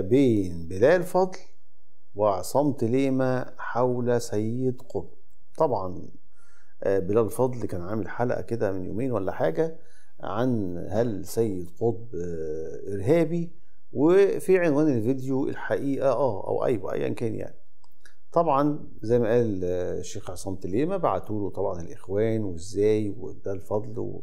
بين بلال فضل وعصام تليمة حول سيد قطب طبعا آه، بلال فضل كان عامل حلقة كده من يومين ولا حاجة عن هل سيد قطب آه، إرهابي وفي عنوان الفيديو الحقيقة اه أو أيوه أيا كان يعني طبعا زي ما قال آه، الشيخ عصام تليمة بعتوا له طبعا الإخوان وإزاي وبلال فضل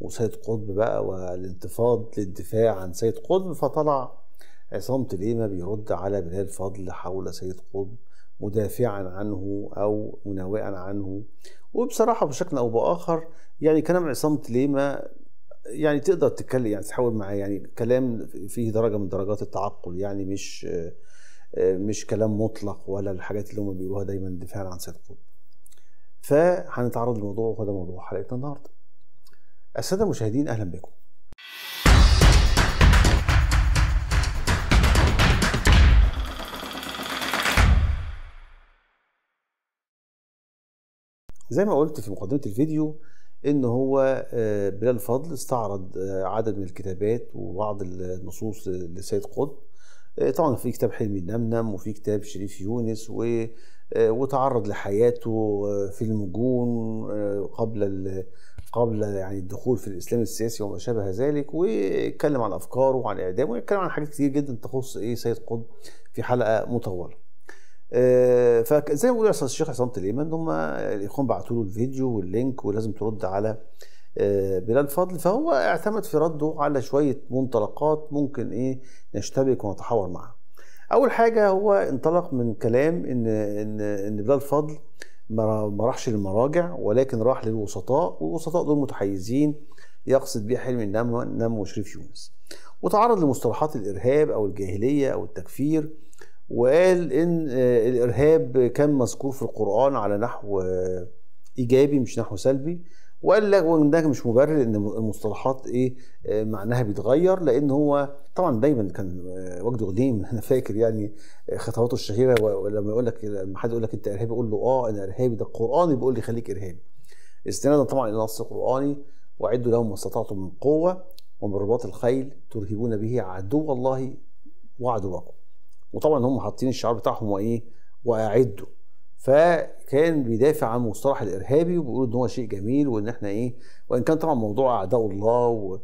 وسيد قطب بقى والانتفاض للدفاع عن سيد قطب فطلع عصام تليمة بيرد على بلال فضل حول سيد قطب مدافعا عنه أو مناوئا عنه وبصراحة بشكل أو بآخر يعني كلام عصام تليمة يعني تقدر تتكلم يعني تحاول معاه يعني كلام فيه درجة من درجات التعقل يعني مش مش كلام مطلق ولا الحاجات اللي هم بيقولوها دايما دفاعا عن سيد قطب فهنتعرض للموضوع وهذا موضوع حلقتنا النهارده السادة المشاهدين أهلا بكم زي ما قلت في مقدمه الفيديو ان هو آه، بلال الفضل استعرض آه، عدد من الكتابات وبعض النصوص لسيد قطب آه، طبعا في كتاب حلمي النمنم وفي كتاب شريف يونس و وتعرض لحياته في المجون قبل قبل يعني الدخول في الاسلام السياسي وما شابه ذلك واتكلم عن افكاره وعن اعدامه واتكلم عن حاجات كتير جدا تخص ايه سيد قطب في حلقه مطوله آه، فزي ما بيقول الشيخ عصام تليمان هم الاخوان بعتوا له الفيديو واللينك ولازم ترد على آه، بلال فضل فهو اعتمد في رده على شويه منطلقات ممكن ايه نشتبك ونتحاور معها. اول حاجه هو انطلق من كلام ان ان ان بلال فضل ما راحش للمراجع ولكن راح للوسطاء والوسطاء دول متحيزين يقصد بيه حلمي النمو وشريف شريف يونس. وتعرض لمصطلحات الارهاب او الجاهليه او التكفير وقال ان آه، الارهاب كان مذكور في القران على نحو آه، ايجابي مش نحو سلبي وقال لك وان ده مش مبرر ان المصطلحات ايه آه، معناها بيتغير لان هو طبعا دايما كان وجده قديم انا فاكر يعني خطواته الشهيره ولما يقول لك لما حد يقول لك انت ارهابي يقول له اه انا ارهابي ده القران بيقول لي خليك ارهابي استنادا طبعا الى نص قراني واعدوا لهم ما استطعتم من قوه ومن رباط الخيل ترهبون به عدو الله وعدوكم وطبعا هم حاطين الشعار بتاعهم وايه واعدوا فكان بيدافع عن المصطلح الارهابي وبيقول ان هو شيء جميل وان احنا ايه وان كان طبعا موضوع اعداء الله و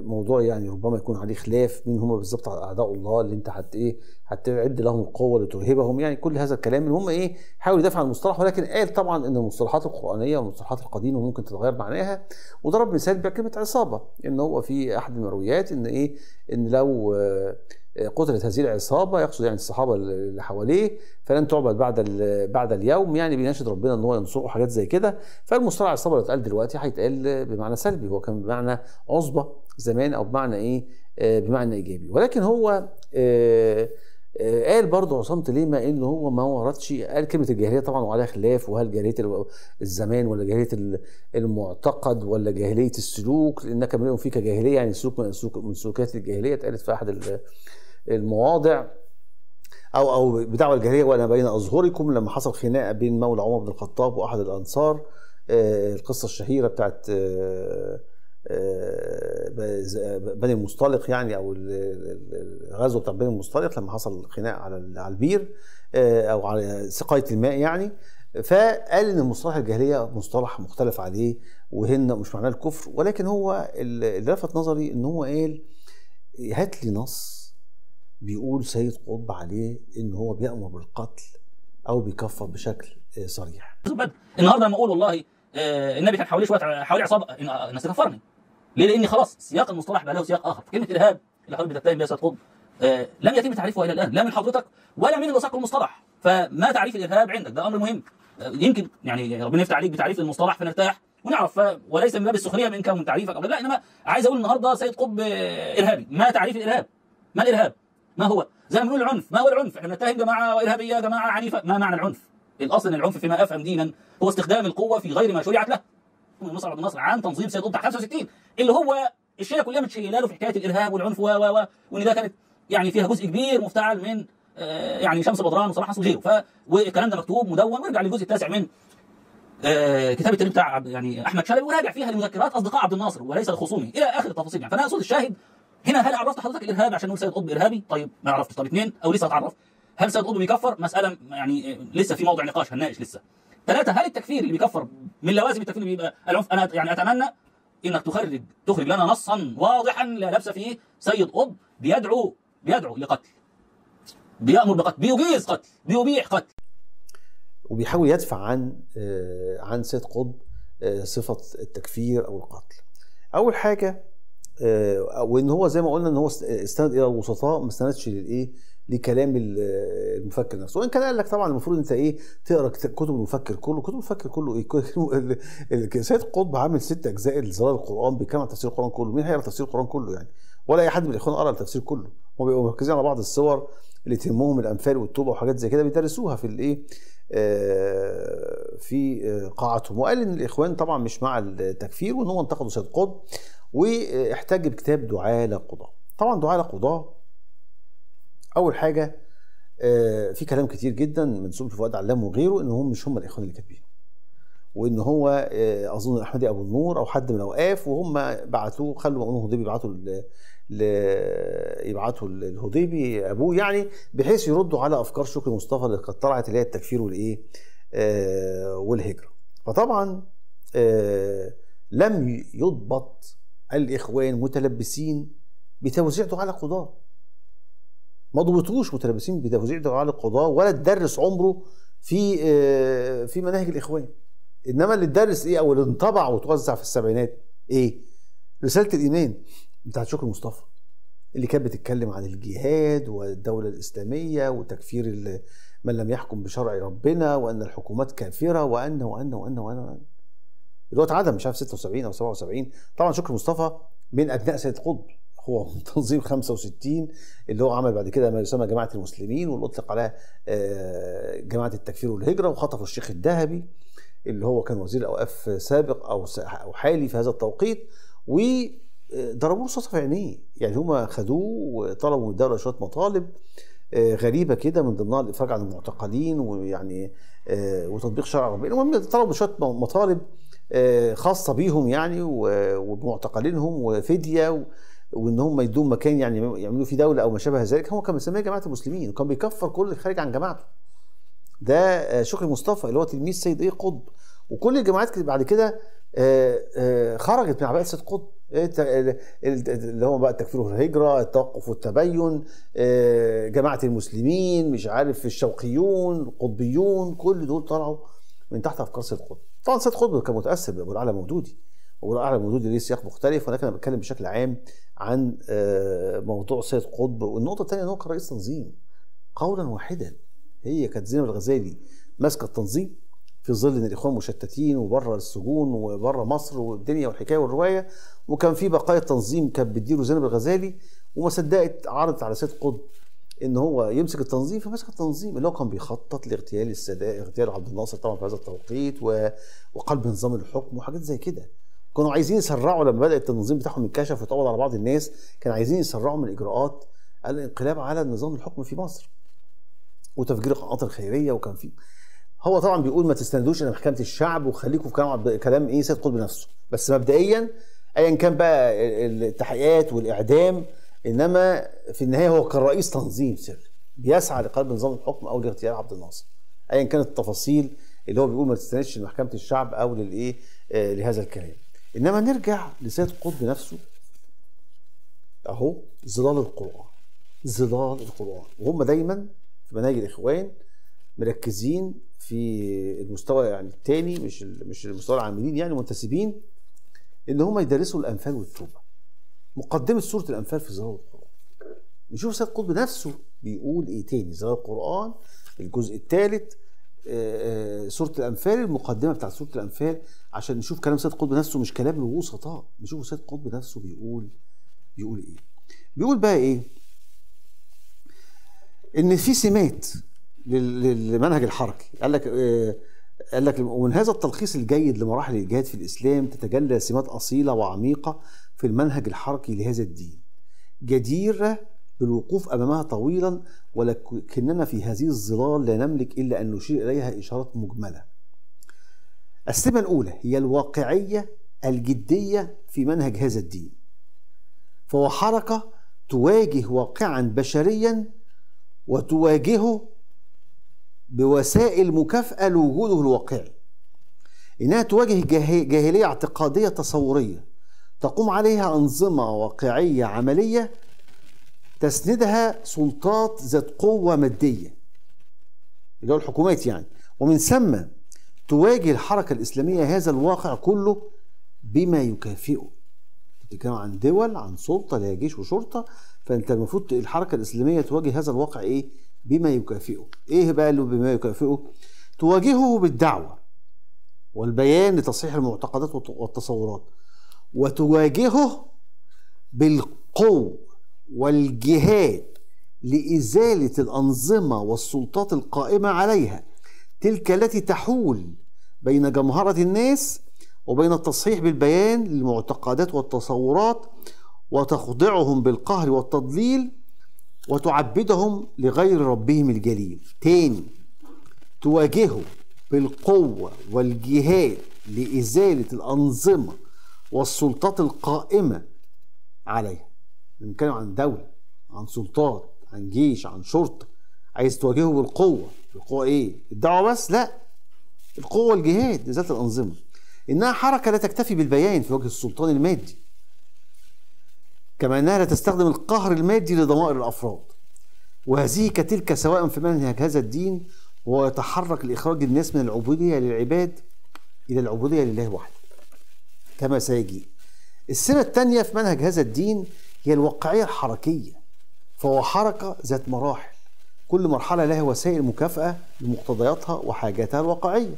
موضوع يعني ربما يكون عليه خلاف مين هم بالظبط اعداء الله اللي انت حت ايه هتعد لهم القوه لترهبهم يعني كل هذا الكلام اللي هم ايه حاولوا يدافعوا عن المصطلح ولكن قال طبعا ان المصطلحات القرانيه والمصطلحات القديمه ممكن تتغير معناها وضرب مثال بكلمه عصابه ان هو في احد المرويات ان ايه ان لو آه قتلت هذه العصابه يقصد يعني الصحابه اللي حواليه فلن تعبد بعد بعد اليوم يعني بيناشد ربنا ان هو ينصره حاجات زي كده فالمصطلح العصابه اللي اتقال دلوقتي هيتقال بمعنى سلبي هو كان بمعنى عصبه زمان او بمعنى ايه آه، بمعنى ايجابي ولكن هو آه، آه، قال برضه عصام ما ان هو ما وردش قال كلمه الجاهليه طبعا وعليها خلاف وهل جاهليه الزمان ولا جاهليه المعتقد ولا جاهليه السلوك لانك امرئ فيك جاهليه يعني سلوك من سلوكات الجاهليه اتقالت في احد المواضع او او بدعوى الجاهليه وانا بين اظهركم لما حصل خناقه بين مولى عمر بن الخطاب واحد الانصار آه، القصه الشهيره بتاعت آه، آه، بني المصطلق يعني او الغزو بتاع بني المصطلق لما حصل خناق على على البير او على سقايه الماء يعني فقال ان المصطلح الجاهليه مصطلح مختلف عليه وهن مش معناه الكفر ولكن هو اللي لفت نظري ان هو قال هات لي نص بيقول سيد قطب عليه ان هو بيامر بالقتل او بيكفر بشكل آه، صريح النهارده لما اقول والله آه، النبي كان حواليه شويه حوالي عصابه آه، الناس تكفرني ليه لان خلاص سياق المصطلح بقى له سياق اخر كلمه ارهاب اللي حضرتك بتتهم بها سيد قطب لم يتم تعريفها الى الان لا من حضرتك ولا من اللي المصطلح فما تعريف الارهاب عندك ده امر مهم يمكن يعني ربنا يفتح عليك بتعريف المصطلح فنرتاح ونعرف وليس من باب السخريه منك ومن تعريفك او لا انما عايز اقول النهارده سيد قطب ارهابي ما تعريف الارهاب ما الارهاب ما هو زي ما بنقول العنف ما هو العنف احنا بنتهم جماعه ارهابيه جماعه عنيفه ما معنى العنف الاصل ان العنف فيما افهم دينا هو استخدام القوه في غير ما شرعت له مصر بن نصر عام تنظيم سيد قطب 65 اللي هو الشيعة كلها متشيله له في حكايه الارهاب والعنف و و و وان ده كانت يعني فيها جزء كبير مفتعل من آه، يعني شمس بدران وصلاح حسن وغيره ف والكلام ده مكتوب مدون وارجع للجزء التاسع من آه، كتاب التاريخ بتاع يعني احمد شلبي وراجع فيها لمذكرات اصدقاء عبد الناصر وليس لخصومه الى اخر التفاصيل يعني فانا اقصد الشاهد هنا هل عرفت حضرتك الارهاب عشان نقول سيد قطب ارهابي طيب ما عرفتش طب اثنين او لسه هتعرف هل سيد قطب بيكفر مساله يعني لسه في موضع نقاش هنناقش لسه ثلاثه هل التكفير اللي بيكفر من لوازم التكفير اللي بيبقى العنف انا يعني اتمنى انك تخرج تخرج لنا نصا واضحا لا لبس فيه سيد قطب بيدعو بيدعو لقتل بيامر بقتل بيجيز قتل بيبيح قتل وبيحاول يدفع عن آه، عن سيد قطب آه، صفه التكفير او القتل اول حاجه آه، وان هو زي ما قلنا ان هو استند الى الوسطاء ما استندش للايه لكلام المفكر نفسه وان كان قال لك طبعا المفروض انت ايه تقرا كتب المفكر كله كتب المفكر كله ايه سيد قطب عامل ست اجزاء لظلال القران بيتكلم عن تفسير القران كله مين هيقرا تفسير القران كله يعني ولا اي حد من الاخوان قرا التفسير كله هم بيبقوا مركزين على بعض الصور اللي تهمهم الامثال والتوبه وحاجات زي كده بيدرسوها في الايه آه، في آه، قاعتهم وقال ان الاخوان طبعا مش مع التكفير وان هم انتقدوا سيد قطب واحتج بكتاب دعاء للقضاء طبعا دعاء للقضاء اول حاجه آه، في كلام كتير جدا من سلطة فؤاد علام وغيره ان هم مش هم الاخوان اللي كاتبينه وان هو آه، اظن احمدي ابو النور او حد من الاوقاف وهم بعتوه خلوا مأمون الهضيبي يبعتوا ل... يبعتوا الهضيبي ابوه يعني بحيث يردوا على افكار شكري مصطفى اللي كانت طلعت اللي هي التكفير والايه آه، والهجره فطبعا لم يضبط الإخوان متلبسين بتوزيعته على القضاء ما ضبطوش متلبسين بتوزيعته على القضاء ولا تدرس عمره في آه، في مناهج الإخوان إنما اللي اتدرس إيه أو اللي انطبع وتوزع في السبعينات إيه رسالة الإيمان بتاعت شكر مصطفى اللي كانت بتتكلم عن الجهاد والدولة الإسلامية وتكفير من لم يحكم بشرع ربنا وأن الحكومات كافرة وأن وأن وأن وأن, وأن, وأن. دلوقتي عدم مش عارف 76 او 77 طبعا شكر مصطفى من ابناء سيد قطب هو تنظيم 65 اللي هو عمل بعد كده ما يسمى جماعه المسلمين واللي اطلق عليها آه، جماعه التكفير والهجره وخطفوا الشيخ الذهبي اللي هو كان وزير اوقاف سابق او او حالي في هذا التوقيت وضربوه رصاصه في عينيه يعني هما خدوه وطلبوا من الدوله شويه مطالب آه، غريبه كده من ضمنها الافراج عن المعتقلين ويعني آه، وتطبيق شرع ربنا المهم طلبوا شويه مطالب آه، خاصه بيهم يعني وبمعتقلينهم وفديه وان هم يدوم مكان يعني يعملوا فيه دوله او ما شابه ذلك هو كان مسميه جماعه المسلمين وكان بيكفر كل اللي خارج عن جماعته ده آه، شكري مصطفى اللي هو تلميذ سيد ايه قطب وكل الجماعات اللي بعد كده آه، خرجت من عباءه سيد قطب اللي هو بقى التكفير والهجرة التوقف والتبين جماعة المسلمين مش عارف الشوقيون القطبيون كل دول طلعوا من تحت أفكار سيد قطب طبعا سيد قطب كان متاثر بابو الاعلى مودودي ابو الاعلى مودودي ليه سياق مختلف ولكن انا بتكلم بشكل عام عن آه، موضوع سيد قطب والنقطه الثانيه ان هو كان رئيس تنظيم قولا واحدا هي كانت زينب الغزالي ماسكه التنظيم في ظل ان الاخوان مشتتين وبره السجون وبره مصر والدنيا والحكايه والروايه وكان في بقايا التنظيم كانت بتديره زينب الغزالي وما صدقت عرضت على سيد قطب ان هو يمسك التنظيم فمسك التنظيم اللي هو كان بيخطط لاغتيال السادات اغتيال عبد الناصر طبعا في هذا التوقيت و... نظام الحكم وحاجات زي كده كانوا عايزين يسرعوا لما بدا التنظيم بتاعهم يتكشف ويتقبض على بعض الناس كانوا عايزين يسرعوا من اجراءات الانقلاب على نظام الحكم في مصر وتفجير القنوات الخيريه وكان في هو طبعا بيقول ما تستندوش الى محكمه الشعب وخليكم في كلام عبد... كلام ايه سيد قطب نفسه بس مبدئيا ايا كان بقى التحقيقات والاعدام انما في النهايه هو كان رئيس تنظيم سري بيسعى لقلب نظام الحكم او لاغتيال عبد الناصر ايا كانت التفاصيل اللي هو بيقول ما تستندش لمحكمه الشعب او للايه آه لهذا الكلام انما نرجع لسيد قطب نفسه اهو ظلال القران ظلال القران وهم دايما في مناهج الاخوان مركزين في المستوى يعني الثاني مش مش المستوى العاملين يعني منتسبين ان هم يدرسوا الانفال والتوبه مقدمة سورة الأنفال في ظلال القرآن نشوف سيد قطب نفسه بيقول إيه تاني ظلال القرآن الجزء الثالث آه، آه، سورة الأنفال المقدمة بتاعت سورة الأنفال عشان نشوف كلام سيد قطب نفسه مش كلام الوسطاء آه. نشوف سيد قطب نفسه بيقول بيقول إيه بيقول بقى إيه إن في سمات للمنهج الحركي قال لك قال لك ومن هذا التلخيص الجيد لمراحل الجهاد في الاسلام تتجلى سمات اصيله وعميقه في المنهج الحركي لهذا الدين جديرة بالوقوف أمامها طويلا ولكننا في هذه الظلال لا نملك إلا أن نشير إليها إشارات مجملة السمة الأولى هي الواقعية الجدية في منهج هذا الدين فهو حركة تواجه واقعا بشريا وتواجهه بوسائل مكافأة لوجوده الواقعي إنها تواجه جاهلية اعتقادية تصورية تقوم عليها أنظمة واقعية عملية تسندها سلطات ذات قوة مادية اللي هو الحكومات يعني ومن ثم تواجه الحركة الإسلامية هذا الواقع كله بما يكافئه بتتكلم عن دول عن سلطة لها جيش وشرطة فأنت المفروض الحركة الإسلامية تواجه هذا الواقع إيه بما يكافئه إيه بقى اللي بما يكافئه تواجهه بالدعوة والبيان لتصحيح المعتقدات والتصورات وتواجهه بالقوة والجهاد لإزالة الأنظمة والسلطات القائمة عليها تلك التي تحول بين جمهرة الناس وبين التصحيح بالبيان للمعتقدات والتصورات وتخضعهم بالقهر والتضليل وتعبدهم لغير ربهم الجليل تاني تواجهه بالقوة والجهاد لإزالة الأنظمة والسلطات القائمة عليها بنتكلم عن دولة عن سلطات عن جيش عن شرطة عايز تواجهه بالقوة القوة ايه؟ الدعوة بس؟ لا القوة الجهاد ذات الأنظمة إنها حركة لا تكتفي بالبيان في وجه السلطان المادي كما أنها لا تستخدم القهر المادي لضمائر الأفراد وهذه كتلك سواء في منهج هذا الدين ويتحرك لإخراج الناس من العبودية للعباد إلى العبودية لله وحده كما سيجيء السمة الثانية في منهج هذا الدين هي الواقعية الحركية فهو حركة ذات مراحل كل مرحلة لها وسائل مكافأة لمقتضياتها وحاجاتها الواقعية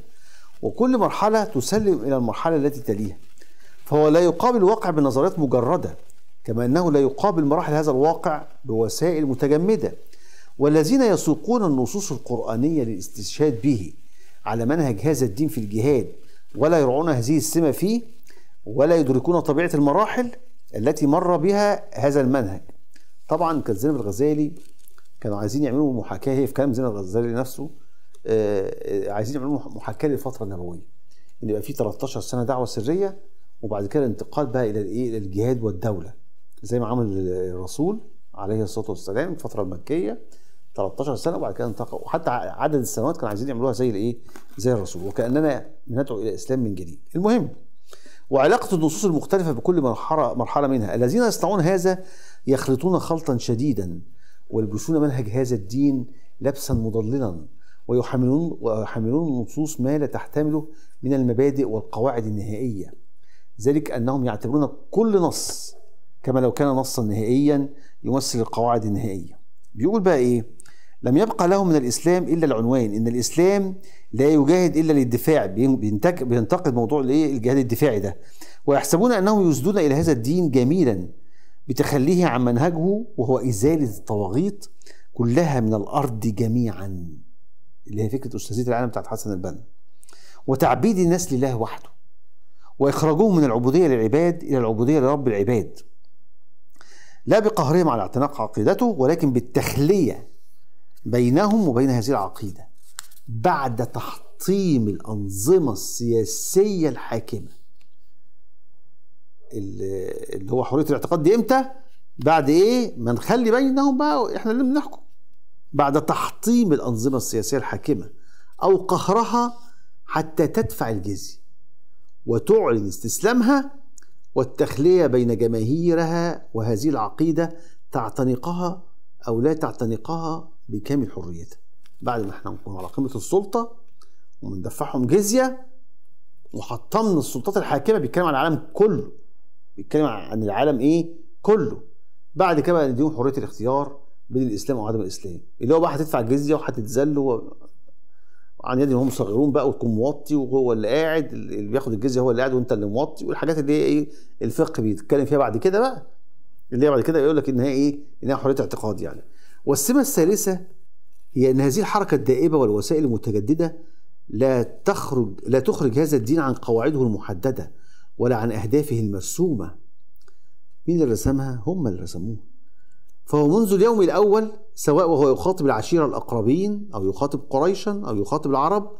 وكل مرحلة تسلم إلى المرحلة التي تليها فهو لا يقابل الواقع بنظريات مجردة كما أنه لا يقابل مراحل هذا الواقع بوسائل متجمدة والذين يسوقون النصوص القرآنية للاستشهاد به على منهج هذا الدين في الجهاد ولا يرعون هذه السمة فيه ولا يدركون طبيعة المراحل التي مر بها هذا المنهج طبعا كان زينب الغزالي كانوا عايزين يعملوا محاكاة هي في كلام زينب الغزالي نفسه آه، آه، عايزين يعملوا محاكاة للفترة النبوية ان يبقى في 13 سنة دعوة سرية وبعد كده الانتقال بقى الى الايه الى الجهاد والدولة زي ما عمل الرسول عليه الصلاة والسلام الفترة المكية 13 سنة وبعد كده انتقل وحتى عدد السنوات كانوا عايزين يعملوها زي الايه زي الرسول وكأننا ندعو الى الاسلام من جديد المهم وعلاقة النصوص المختلفة بكل مرحلة مرحلة منها الذين يصنعون هذا يخلطون خلطا شديدا ويلبسون منهج هذا الدين لبسا مضللا ويحملون ويحملون النصوص ما لا تحتمله من المبادئ والقواعد النهائية ذلك أنهم يعتبرون كل نص كما لو كان نصا نهائيا يمثل القواعد النهائية بيقول بقى إيه لم يبقى له من الإسلام إلا العنوان إن الإسلام لا يجاهد إلا للدفاع بينتقد موضوع الجهاد الدفاعي ده ويحسبون أنهم يسدون إلى هذا الدين جميلا بتخليه عن منهجه وهو إزالة الطواغيت كلها من الأرض جميعا اللي هي فكرة أستاذية العالم بتاعت حسن البنا وتعبيد الناس لله وحده وإخراجهم من العبودية للعباد إلى العبودية لرب العباد لا بقهرهم على اعتناق عقيدته ولكن بالتخلية بينهم وبين هذه العقيده بعد تحطيم الانظمه السياسيه الحاكمه اللي هو حريه الاعتقاد دي امتى بعد ايه ما نخلي بينهم بقى احنا اللي بنحكم بعد تحطيم الانظمه السياسيه الحاكمه او قهرها حتى تدفع الجزيه وتعلن استسلامها والتخليه بين جماهيرها وهذه العقيده تعتنقها او لا تعتنقها بكامل حريتها بعد ما احنا نكون على قمة السلطة وندفعهم جزية وحطمنا السلطات الحاكمة بيتكلم عن العالم كله بيتكلم عن العالم ايه كله بعد كده نديهم حرية الاختيار بين الاسلام وعدم الاسلام اللي هو بقى هتدفع جزية وهتتذل و... عن يد هم صغيرون بقى وتكون موطي وهو اللي قاعد اللي بياخد الجزيه هو اللي قاعد وانت اللي موطي والحاجات اللي هي ايه الفقه بيتكلم فيها بعد كده بقى اللي هي بعد كده يقول لك ان هي ايه ان هي حريه اعتقاد يعني والسمة الثالثة هي أن هذه الحركة الدائبة والوسائل المتجددة لا تخرج لا تخرج هذا الدين عن قواعده المحددة ولا عن أهدافه المرسومة مين اللي رسمها؟ هم اللي رسموها فهو منذ اليوم الأول سواء وهو يخاطب العشيرة الأقربين أو يخاطب قريشا أو يخاطب العرب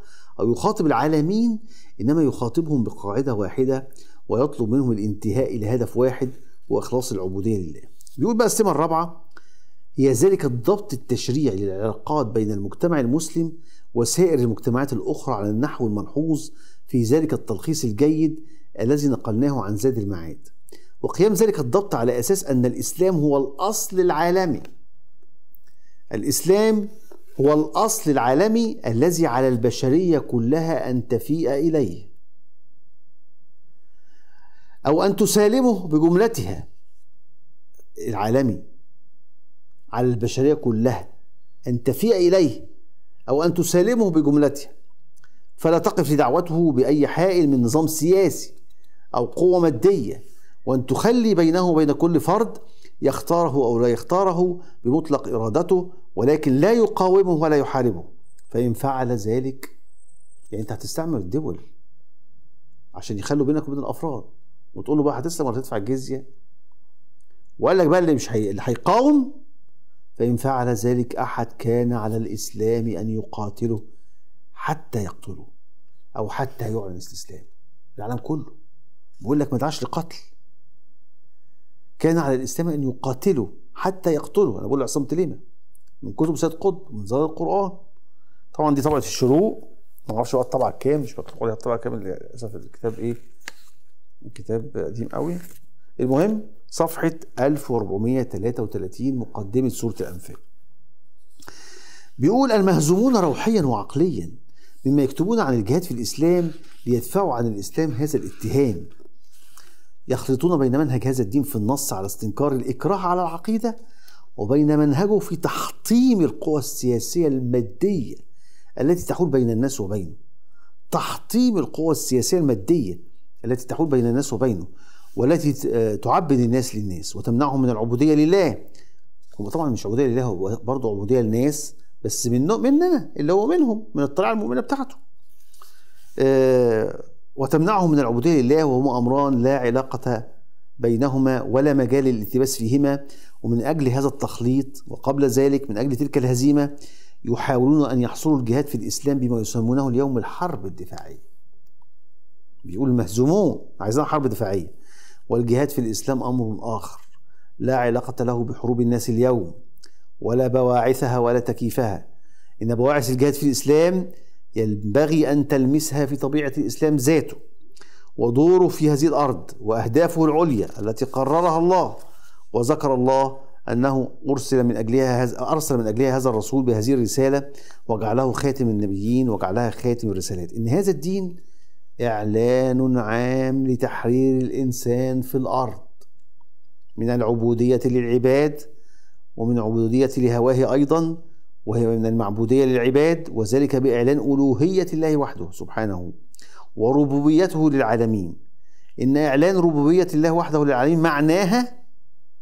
أو يخاطب العالمين إنما يخاطبهم بقاعدة واحدة ويطلب منهم الانتهاء لهدف واحد وإخلاص العبودية لله بيقول بقى السمة الرابعة هي ذلك الضبط التشريعي للعلاقات بين المجتمع المسلم وسائر المجتمعات الأخرى على النحو الملحوظ في ذلك التلخيص الجيد الذي نقلناه عن زاد المعاد وقيام ذلك الضبط على أساس أن الإسلام هو الأصل العالمي الإسلام هو الأصل العالمي الذي على البشرية كلها أن تفيء إليه أو أن تسالمه بجملتها العالمي على البشرية كلها أن تفيء إليه أو أن تسالمه بجملته فلا تقف لدعوته بأي حائل من نظام سياسي أو قوة مادية وأن تخلي بينه وبين كل فرد يختاره أو لا يختاره بمطلق إرادته ولكن لا يقاومه ولا يحاربه فإن فعل ذلك يعني أنت هتستعمل الدول عشان يخلوا بينك وبين الأفراد وتقول له بقى هتسلم ولا تدفع الجزية وقال لك بقى اللي مش هي... اللي هيقاوم فإن فعل ذلك أحد كان على الإسلام أن يقاتله حتى يقتله أو حتى يعلن استسلامه العالم كله بيقول لك ما دعاش لقتل كان على الإسلام أن يقاتله حتى يقتله أنا بقول لعصام تليمة من كتب سيد قطب من زاد القرآن طبعا دي طبعة الشروق ما اعرفش هو الطبعة كام مش بطلع الطبعة كام للأسف الكتاب إيه الكتاب قديم قوي المهم صفحة 1433 مقدمة سورة الأنفال بيقول المهزومون روحيا وعقليا مما يكتبون عن الجهاد في الإسلام ليدفعوا عن الإسلام هذا الاتهام يخلطون بين منهج هذا الدين في النص على استنكار الإكراه على العقيدة وبين منهجه في تحطيم القوى السياسية المادية التي تحول بين الناس وبينه تحطيم القوى السياسية المادية التي تحول بين الناس وبينه والتي آه، تعبد الناس للناس وتمنعهم من العبودية لله هو طبعا مش عبودية لله هو برضه عبودية للناس بس من مننا اللي هو منهم من الطليعة المؤمنة بتاعته آه، وتمنعهم من العبودية لله وهما أمران لا علاقة بينهما ولا مجال للالتباس فيهما ومن أجل هذا التخليط وقبل ذلك من أجل تلك الهزيمة يحاولون أن يحصروا الجهاد في الإسلام بما يسمونه اليوم الحرب الدفاعية بيقول مهزومون عايزين حرب دفاعية والجهاد في الإسلام أمر آخر لا علاقة له بحروب الناس اليوم ولا بواعثها ولا تكييفها إن بواعث الجهاد في الإسلام ينبغي أن تلمسها في طبيعة الإسلام ذاته ودوره في هذه الأرض وأهدافه العليا التي قررها الله وذكر الله أنه أرسل من أجلها هز... أرسل من أجلها هذا الرسول بهذه الرسالة وجعله خاتم النبيين وجعلها خاتم الرسالات إن هذا الدين اعلان عام لتحرير الانسان في الارض من العبوديه للعباد ومن عبوديه لهواه ايضا وهي من المعبوديه للعباد وذلك باعلان الوهيه الله وحده سبحانه وربوبيته للعالمين ان اعلان ربوبيه الله وحده للعالمين معناها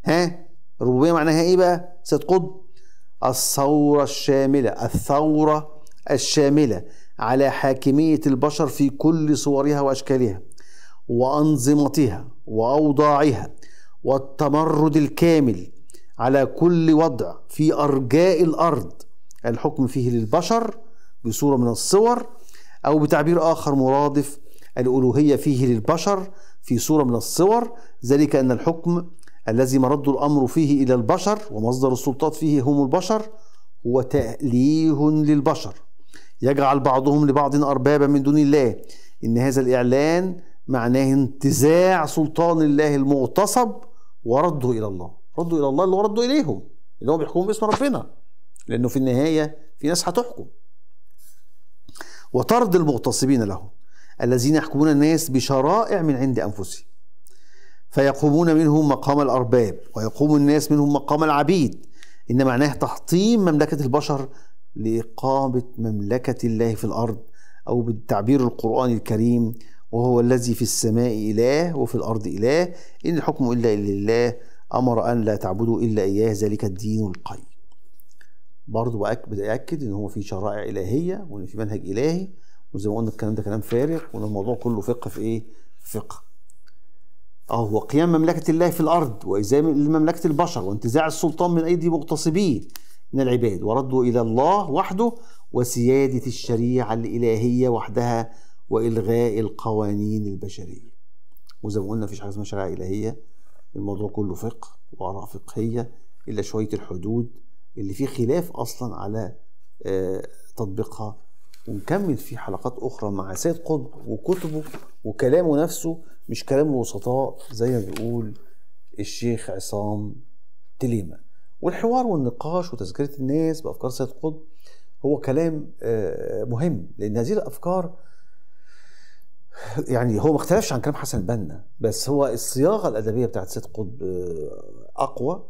ها ربوبيه معناها ايه بقى سيد قطب الثوره الشامله الثوره الشامله على حاكميه البشر في كل صورها واشكالها وانظمتها واوضاعها والتمرد الكامل على كل وضع في ارجاء الارض الحكم فيه للبشر بصوره من الصور او بتعبير اخر مرادف الالوهيه فيه للبشر في صوره من الصور ذلك ان الحكم الذي مرد الامر فيه الى البشر ومصدر السلطات فيه هم البشر هو تأليه للبشر يجعل بعضهم لبعض أربابا من دون الله إن هذا الإعلان معناه انتزاع سلطان الله المغتصب ورده إلى الله رده إلى الله اللي هو رده إليهم اللي هو بيحكمهم باسم ربنا لأنه في النهاية في ناس هتحكم وطرد المغتصبين لهم الذين يحكمون الناس بشرائع من عند أنفسهم فيقومون منهم مقام الأرباب ويقوم الناس منهم مقام العبيد إن معناه تحطيم مملكة البشر لإقامة مملكة الله في الأرض أو بالتعبير القرآني الكريم وهو الذي في السماء إله وفي الأرض إله إن الحكم إلا لله أمر أن لا تعبدوا إلا إياه ذلك الدين القيم برضه بأكد إن هو في شرائع إلهية وإن في منهج إلهي وزي ما قلنا الكلام ده كلام فارغ وإن الموضوع كله فقه في إيه؟ فقه أه وقيام مملكة الله في الأرض وإزاء مملكة البشر وانتزاع السلطان من أيدي مغتصبيه من العباد وردوا إلى الله وحده وسيادة الشريعة الإلهية وحدها وإلغاء القوانين البشرية وزي ما قلنا مفيش حاجة اسمها شريعة إلهية الموضوع كله فقه وآراء فقهية إلا شوية الحدود اللي فيه خلاف أصلا على آه، تطبيقها ونكمل في حلقات أخرى مع سيد قطب وكتبه وكلامه نفسه مش كلام الوسطاء زي ما بيقول الشيخ عصام تليمان والحوار والنقاش وتذكرة الناس بأفكار سيد قطب هو كلام آه، مهم لأن هذه الأفكار يعني هو ما اختلفش عن كلام حسن البنا بس هو الصياغة الأدبية بتاعت سيد قطب آه، أقوى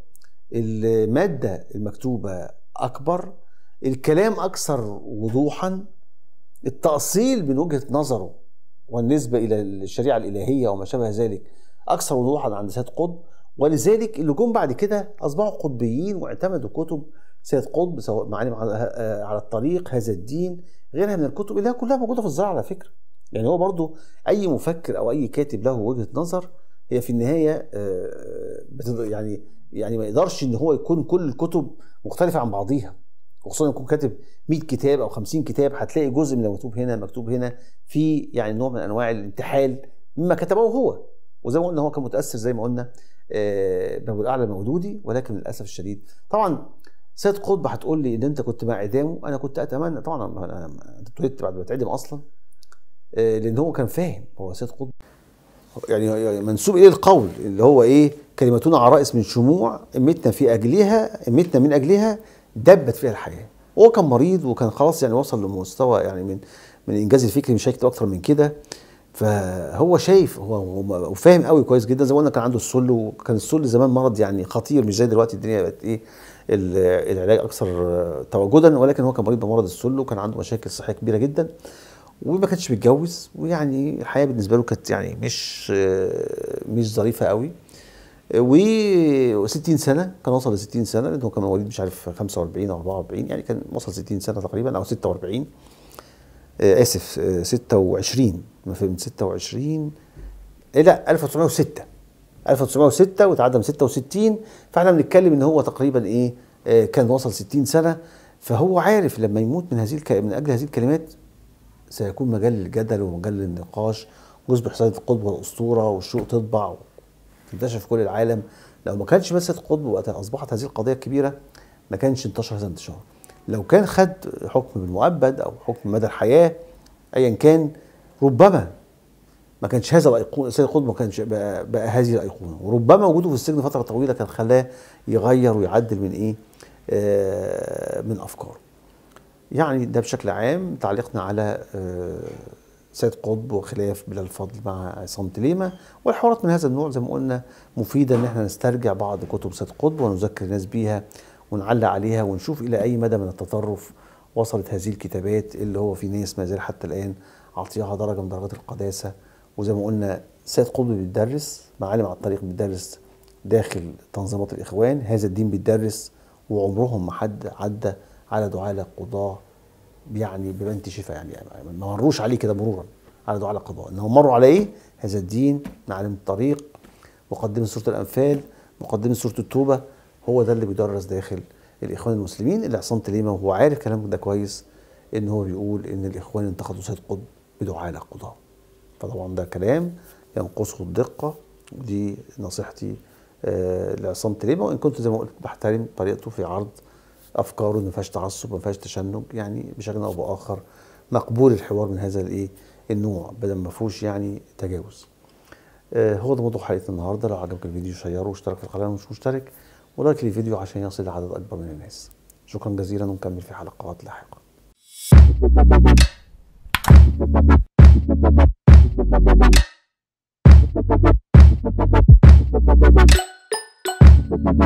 المادة المكتوبة أكبر الكلام أكثر وضوحا التأصيل من وجهة نظره والنسبة إلى الشريعة الإلهية وما شابه ذلك أكثر وضوحا عند سيد قطب ولذلك اللي جم بعد كده اصبحوا قطبيين واعتمدوا كتب سيد قطب سواء معالم على آه، آه، الطريق هذا الدين غيرها من الكتب اللي هي كلها موجوده في الزراعه على فكره يعني هو برضو اي مفكر او اي كاتب له وجهه نظر هي في النهايه آه، يعني يعني ما يقدرش ان هو يكون كل الكتب مختلفه عن بعضيها وخصوصا يكون كاتب 100 كتاب او 50 كتاب هتلاقي جزء من مكتوب هنا مكتوب هنا في يعني نوع من انواع الانتحال مما كتبه هو وزي ما قلنا هو كان متاثر زي ما قلنا آه، اعلى مولودي ولكن للاسف الشديد طبعا سيد قطب هتقول لي ان انت كنت مع اعدامه انا كنت اتمنى طبعا انا اتولدت بعد ما اتعدم اصلا آه، لان هو كان فاهم هو سيد قطب يعني, يعني منسوب اليه القول اللي هو ايه كلمتنا عرائس من شموع امتنا في اجلها امتنا من اجلها دبت فيها الحياه وهو كان مريض وكان خلاص يعني وصل لمستوى يعني من من انجاز الفكري مش هيكتب اكتر من كده فهو شايف هو وفاهم قوي كويس جدا زي ما قلنا كان عنده السل وكان السل زمان مرض يعني خطير مش زي دلوقتي الدنيا بقت ايه العلاج اكثر تواجدا ولكن هو كان مريض بمرض السل وكان عنده مشاكل صحيه كبيره جدا وما كانش بيتجوز ويعني الحياه بالنسبه له كانت يعني مش مش ظريفه قوي و 60 سنه كان وصل ل 60 سنه لانه كان مواليد مش عارف 45 او 44 يعني كان وصل 60 سنه تقريبا او 46 آه، اسف 26 آه، ما إيه، من 26 لا 1906 1906 وتعدم 66 فاحنا بنتكلم ان هو تقريبا ايه آه، كان وصل 60 سنه فهو عارف لما يموت من هذه من اجل هذه الكلمات سيكون مجال للجدل ومجال للنقاش ويصبح سيد القطب والاسطوره والشوق تطبع وتنتشر في كل العالم لو ما كانش بس القطب وقتها اصبحت هذه القضيه الكبيره ما كانش انتشر هذا الانتشار لو كان خد حكم بالمؤبد او حكم مدى الحياه ايا كان ربما ما كانش هذا الايقونه السيد قطب ما كانش بقى, بقى هذه الايقونه وربما وجوده في السجن فتره طويله كان خلاه يغير ويعدل من ايه آه من افكاره يعني ده بشكل عام تعليقنا على آه سيد قطب وخلاف بلال الفضل مع عصام تليمة والحوارات من هذا النوع زي ما قلنا مفيدة ان احنا نسترجع بعض كتب سيد قطب ونذكر الناس بيها ونعلق عليها ونشوف الى اي مدى من التطرف وصلت هذه الكتابات اللي هو في ناس ما زال حتى الان عطيها درجه من درجات القداسه وزي ما قلنا سيد قطب بيدرس معالم على الطريق بيدرس داخل تنظيمات الاخوان هذا الدين بيدرس وعمرهم ما حد عدى على دعاء قضاه يعني ببنت شفاء يعني, يعني ما مروش عليه كده مرورا على دعاء القضاء انهم مروا على ايه هذا الدين معالم الطريق مقدمه سوره الانفال مقدمه سوره التوبه هو ده اللي بيدرس داخل الاخوان المسلمين اللي عصام تليمه وهو عارف كلام ده كويس ان هو بيقول ان الاخوان انتقدوا سيد قطب بدعاء لا فطبعا ده كلام ينقصه الدقه ودي نصيحتي آه، لعصام تليمه وان كنت زي ما قلت بحترم طريقته في عرض افكاره ما فيهاش تعصب ما فيهاش تشنج يعني بشكل او باخر مقبول الحوار من هذا الايه النوع بدل ما فيهوش يعني تجاوز آه، هو ده موضوع حلقه النهارده لو عجبك الفيديو شيره واشترك في القناه ومش مشترك ولايك للفيديو عشان يصل لعدد أكبر من الناس شكرا جزيلا ونكمل في حلقات لاحقة